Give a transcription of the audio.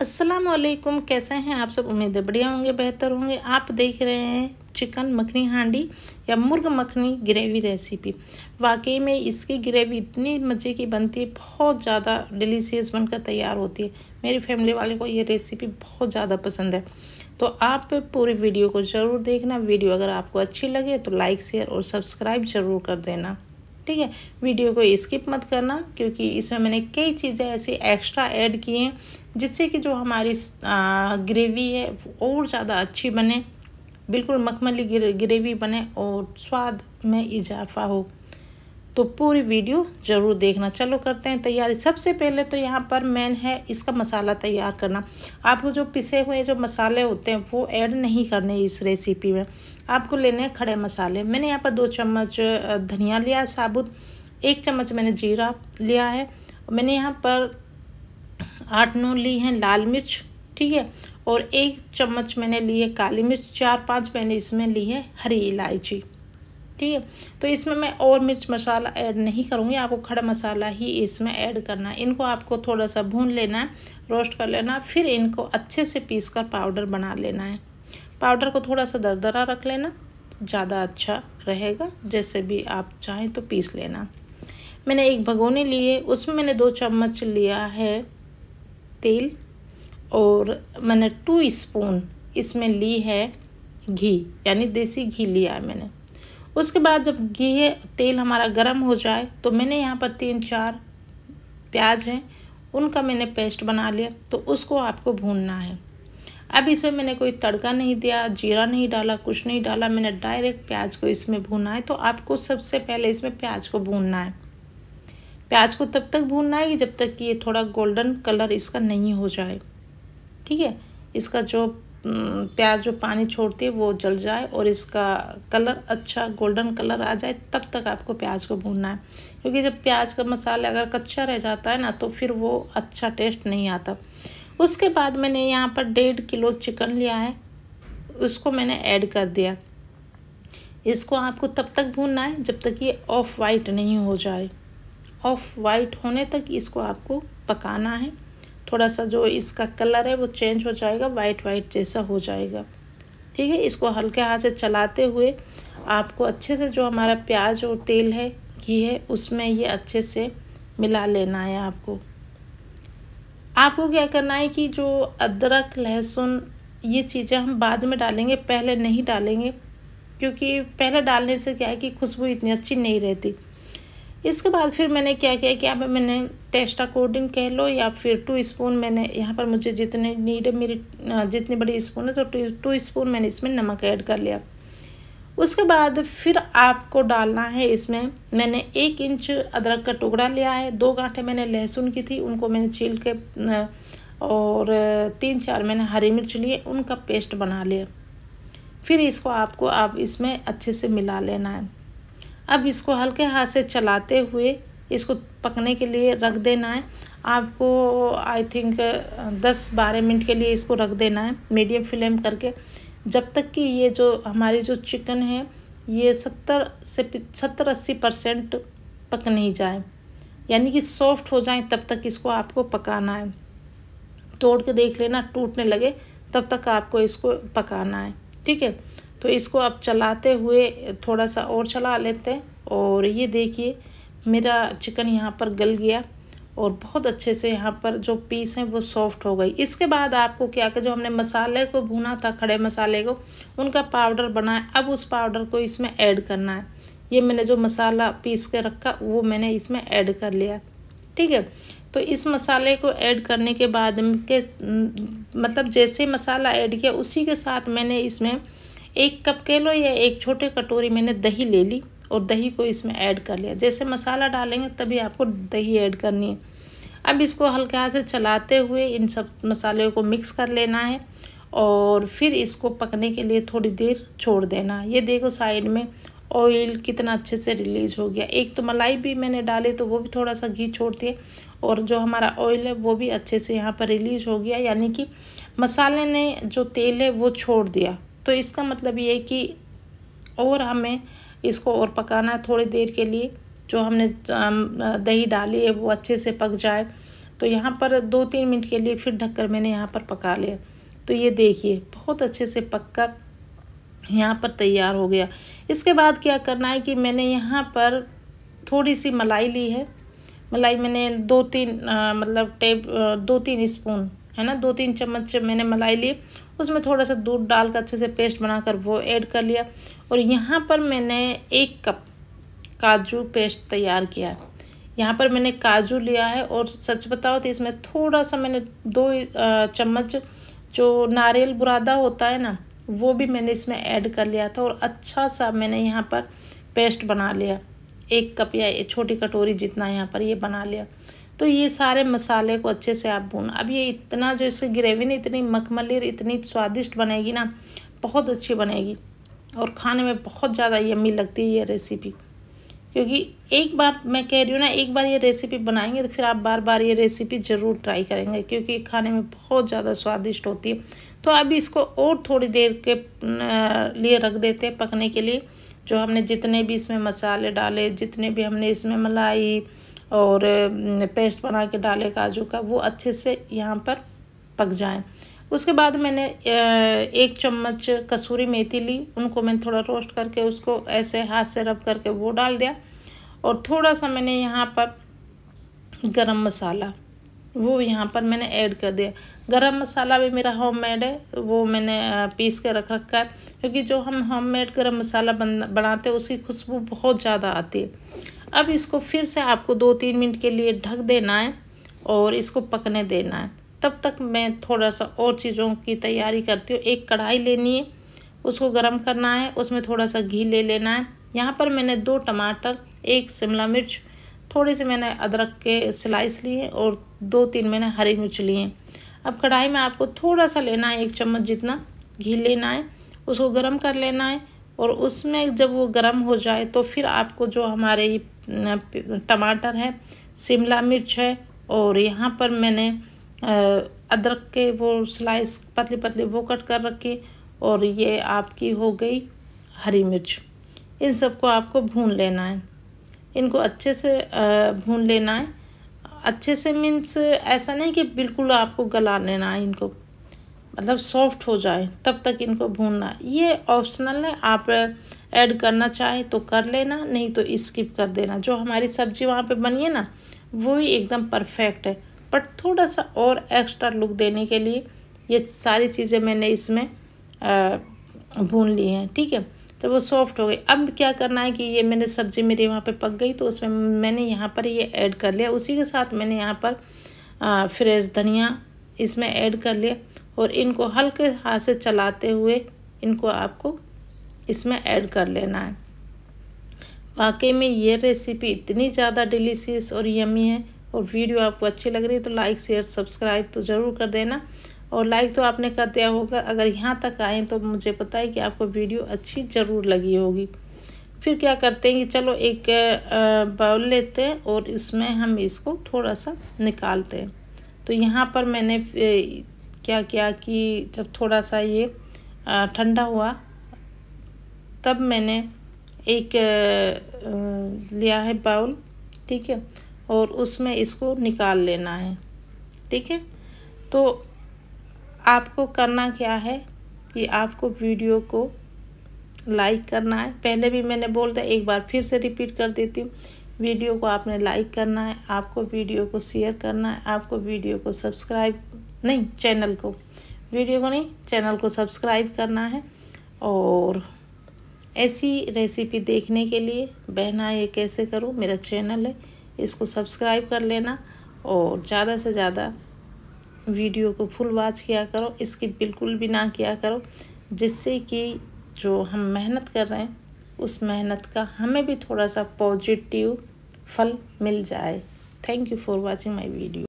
असलम कैसे हैं आप सब उम्मीद है बढ़िया होंगे बेहतर होंगे आप देख रहे हैं चिकन मखनी हांडी या मुर्ग मखनी ग्रेवी रेसिपी वाकई में इसकी ग्रेवी इतनी मज़े की बनती है बहुत ज़्यादा डिलीशियस बनकर तैयार होती है मेरी फैमिली वाले को ये रेसिपी बहुत ज़्यादा पसंद है तो आप पूरी वीडियो को ज़रूर देखना वीडियो अगर आपको अच्छी लगे तो लाइक शेयर और सब्सक्राइब ज़रूर कर देना ठीक है वीडियो को स्किप मत करना क्योंकि इसमें मैंने कई चीज़ें ऐसी एक्स्ट्रा ऐड की हैं जिससे कि जो हमारी ग्रेवी है और ज़्यादा अच्छी बने बिल्कुल मखमली ग्रेवी बने और स्वाद में इजाफा हो तो पूरी वीडियो ज़रूर देखना चलो करते हैं तैयारी सबसे पहले तो यहाँ पर मेन है इसका मसाला तैयार करना आपको जो पिसे हुए जो मसाले होते हैं वो ऐड नहीं करने इस रेसिपी में आपको लेने हैं खड़े मसाले मैंने यहाँ पर दो चम्मच धनिया लिया साबुत एक चम्मच मैंने जीरा लिया है मैंने यहाँ पर आठ नौ ली हैं लाल मिर्च ठीक है और एक चम्मच मैंने ली है काली मिर्च चार पांच मैंने इसमें ली है हरी इलायची ठीक है तो इसमें मैं और मिर्च मसाला ऐड नहीं करूँगी आपको खड़ा मसाला ही इसमें ऐड करना है इनको आपको थोड़ा सा भून लेना है रोस्ट कर लेना फिर इनको अच्छे से पीस कर पाउडर बना लेना है पाउडर को थोड़ा सा दरदरा रख लेना ज़्यादा अच्छा रहेगा जैसे भी आप चाहें तो पीस लेना मैंने एक भगोने लिए उसमें मैंने दो चम्मच लिया है तेल और मैंने टू स्पून इसमें ली है घी यानी देसी घी लिया है मैंने उसके बाद जब घी तेल हमारा गर्म हो जाए तो मैंने यहाँ पर तीन चार प्याज हैं उनका मैंने पेस्ट बना लिया तो उसको आपको भूनना है अब इसमें मैंने कोई तड़का नहीं दिया जीरा नहीं डाला कुछ नहीं डाला मैंने डायरेक्ट प्याज को इसमें भूना है तो आपको सबसे पहले इसमें प्याज को भूनना है प्याज को तब तक भूनना है कि जब तक कि ये थोड़ा गोल्डन कलर इसका नहीं हो जाए ठीक है इसका जो प्याज जो पानी छोड़ती है वो जल जाए और इसका कलर अच्छा गोल्डन कलर आ जाए तब तक आपको प्याज को भूनना है क्योंकि जब प्याज का मसाला अगर कच्चा रह जाता है ना तो फिर वो अच्छा टेस्ट नहीं आता उसके बाद मैंने यहाँ पर डेढ़ किलो चिकन लिया है उसको मैंने ऐड कर दिया इसको आपको तब तक भूनना है जब तक ये ऑफ वाइट नहीं हो जाए ऑफ वाइट होने तक इसको आपको पकाना है थोड़ा सा जो इसका कलर है वो चेंज हो जाएगा वाइट वाइट जैसा हो जाएगा ठीक है इसको हल्के हाथ से चलाते हुए आपको अच्छे से जो हमारा प्याज और तेल है घी है उसमें ये अच्छे से मिला लेना है आपको आपको क्या करना है कि जो अदरक लहसुन ये चीज़ें हम बाद में डालेंगे पहले नहीं डालेंगे क्योंकि पहले डालने से क्या है कि खुशबू इतनी अच्छी नहीं रहती इसके बाद फिर मैंने क्या किया कि अब मैंने टेस्टा अकॉर्डिंग कह लो या फिर टू स्पून मैंने यहाँ पर मुझे जितने नीड है मेरी जितनी बड़ी स्पून है तो टू टू स्पून मैंने इसमें नमक ऐड कर लिया उसके बाद फिर आपको डालना है इसमें मैंने एक इंच अदरक का टुकड़ा लिया है दो गांठे मैंने लहसुन की थी उनको मैंने छील के और तीन चार मैंने हरी मिर्च लिए उनका पेस्ट बना लिया फिर इसको आपको आप इसमें अच्छे से मिला लेना है अब इसको हल्के हाथ से चलाते हुए इसको पकने के लिए रख देना है आपको आई थिंक दस बारह मिनट के लिए इसको रख देना है मीडियम फ्लेम करके जब तक कि ये जो हमारी जो चिकन है ये सत्तर से सत्तर अस्सी परसेंट पक नहीं जाए यानी कि सॉफ्ट हो जाए तब तक इसको आपको पकाना है तोड़ के देख लेना टूटने लगे तब तक आपको इसको पकाना है ठीक है तो इसको आप चलाते हुए थोड़ा सा और चला लेते हैं और ये देखिए मेरा चिकन यहाँ पर गल गया और बहुत अच्छे से यहाँ पर जो पीस हैं वो सॉफ्ट हो गई इसके बाद आपको क्या कि जो हमने मसाले को भुना था खड़े मसाले को उनका पाउडर बनाए अब उस पाउडर को इसमें ऐड करना है ये मैंने जो मसाला पीस के रखा वो मैंने इसमें ऐड कर लिया ठीक है तो इस मसाले को ऐड करने के बाद के मतलब जैसे मसाला ऐड किया उसी के साथ मैंने इसमें एक कप कह लो या एक छोटे कटोरी मैंने दही ले ली और दही को इसमें ऐड कर लिया जैसे मसाला डालेंगे तभी आपको दही ऐड करनी है अब इसको हल्के हाथ से चलाते हुए इन सब मसाले को मिक्स कर लेना है और फिर इसको पकने के लिए थोड़ी देर छोड़ देना ये देखो साइड में ऑयल कितना अच्छे से रिलीज हो गया एक तो मलाई भी मैंने डाली तो वो भी थोड़ा सा घी छोड़ती है और जो हमारा ऑयल है वो भी अच्छे से यहाँ पर रिलीज हो गया यानी कि मसाले ने जो तेल है वो छोड़ दिया तो इसका मतलब ये है कि और हमें इसको और पकाना है थोड़ी देर के लिए जो हमने दही डाली है वो अच्छे से पक जाए तो यहाँ पर दो तीन मिनट के लिए फिर ढककर मैंने यहाँ पर पका लिया तो ये देखिए बहुत अच्छे से पक कर यहाँ पर तैयार हो गया इसके बाद क्या करना है कि मैंने यहाँ पर थोड़ी सी मलाई ली है मलाई मैंने दो तीन आ, मतलब टेब दो तीन स्पून है ना दो तीन चम्मच मैंने मलाई ली उसमें थोड़ा सा दूध डालकर अच्छे से पेस्ट बनाकर वो ऐड कर लिया और यहाँ पर मैंने एक कप काजू पेस्ट तैयार किया है यहाँ पर मैंने काजू लिया है और सच बताओ तो इसमें थोड़ा सा मैंने दो चम्मच जो नारियल बुरादा होता है ना वो भी मैंने इसमें ऐड कर लिया था और अच्छा सा मैंने यहाँ पर पेस्ट बना लिया एक कप या एक छोटी कटोरी जितना यहाँ पर ये बना लिया तो ये सारे मसाले को अच्छे से आप भून अब ये इतना जो इसकी ग्रेवी ना इतनी मखमली इतनी स्वादिष्ट बनेगी ना बहुत अच्छी बनेगी और खाने में बहुत ज़्यादा यम्मी लगती है ये रेसिपी क्योंकि एक बार मैं कह रही हूँ ना एक बार ये रेसिपी बनाएंगे तो फिर आप बार बार ये रेसिपी ज़रूर ट्राई करेंगे क्योंकि खाने में बहुत ज़्यादा स्वादिष्ट होती है तो अब इसको और थोड़ी देर के लिए रख देते हैं पकने के लिए जो हमने जितने भी इसमें मसाले डाले जितने भी हमने इसमें मलाई और पेस्ट बना के डाले काजू का वो अच्छे से यहाँ पर पक जाए उसके बाद मैंने एक चम्मच कसूरी मेथी ली उनको मैंने थोड़ा रोस्ट करके उसको ऐसे हाथ से रब करके वो डाल दिया और थोड़ा सा मैंने यहाँ पर गरम मसाला वो यहाँ पर मैंने ऐड कर दिया गरम मसाला भी मेरा होममेड है वो मैंने पीस के रख रखा है क्योंकि जो हम होममेड गरम मसाला बन बनाते हैं उसकी खुशबू बहुत ज़्यादा आती है अब इसको फिर से आपको दो तीन मिनट के लिए ढक देना है और इसको पकने देना है तब तक मैं थोड़ा सा और चीज़ों की तैयारी करती हूँ एक कढ़ाई लेनी है उसको गर्म करना है उसमें थोड़ा सा घी ले लेना है यहाँ पर मैंने दो टमाटर एक शिमला मिर्च थोड़े से मैंने अदरक के स्लाइस लिए और दो तीन मैंने हरी मिर्च लिए अब कढ़ाई में आपको थोड़ा सा लेना है एक चम्मच जितना घी लेना है उसको गर्म कर लेना है और उसमें जब वो गर्म हो जाए तो फिर आपको जो हमारे टमाटर है शिमला मिर्च है और यहाँ पर मैंने अदरक के वो स्लाइस पतले पतले वो कट कर रखे और ये आपकी हो गई हरी मिर्च इन सबको आपको भून लेना है इनको अच्छे से भून लेना है अच्छे से मीन्स ऐसा नहीं कि बिल्कुल आपको गला लेना है इनको मतलब सॉफ्ट हो जाए तब तक इनको भूनना ये ऑप्शनल है आप ऐड करना चाहें तो कर लेना नहीं तो स्किप कर देना जो हमारी सब्ज़ी वहाँ पे बनी है ना वो ही एकदम परफेक्ट है बट थोड़ा सा और एक्स्ट्रा लुक देने के लिए ये सारी चीज़ें मैंने इसमें भून ली हैं ठीक है तो वो सॉफ्ट हो गई अब क्या करना है कि ये मैंने सब्ज़ी मेरी वहाँ पे पक गई तो उसमें मैंने यहाँ पर ये ऐड कर लिया उसी के साथ मैंने यहाँ पर फ्रेश धनिया इसमें ऐड कर लिया और इनको हल्के हाथ से चलाते हुए इनको आपको इसमें ऐड कर लेना है वाकई में ये रेसिपी इतनी ज़्यादा डिलीशियस और यमी है और वीडियो आपको अच्छी लग रही है तो लाइक शेयर सब्सक्राइब तो ज़रूर कर देना और लाइक तो आपने कर दिया होगा अगर यहाँ तक आए तो मुझे पता है कि आपको वीडियो अच्छी ज़रूर लगी होगी फिर क्या करते हैं कि चलो एक बाउल लेते हैं और इसमें हम इसको थोड़ा सा निकालते हैं तो यहाँ पर मैंने क्या किया कि जब थोड़ा सा ये ठंडा हुआ तब मैंने एक लिया है बाउल ठीक है और उसमें इसको निकाल लेना है ठीक है तो आपको करना क्या है कि आपको वीडियो को लाइक करना है पहले भी मैंने बोल दिया एक बार फिर से रिपीट कर देती हूँ वीडियो को आपने लाइक करना है आपको वीडियो को शेयर करना है आपको वीडियो को सब्सक्राइब नहीं चैनल को वीडियो को नहीं चैनल को सब्सक्राइब करना है और ऐसी रेसिपी देखने के लिए बहना ये कैसे करूँ मेरा चैनल है इसको सब्सक्राइब कर लेना और ज़्यादा से ज़्यादा वीडियो को फुल वॉच किया करो इसकी बिल्कुल भी ना किया करो जिससे कि जो हम मेहनत कर रहे हैं उस मेहनत का हमें भी थोड़ा सा पॉजिटिव फल मिल जाए thank you for watching my video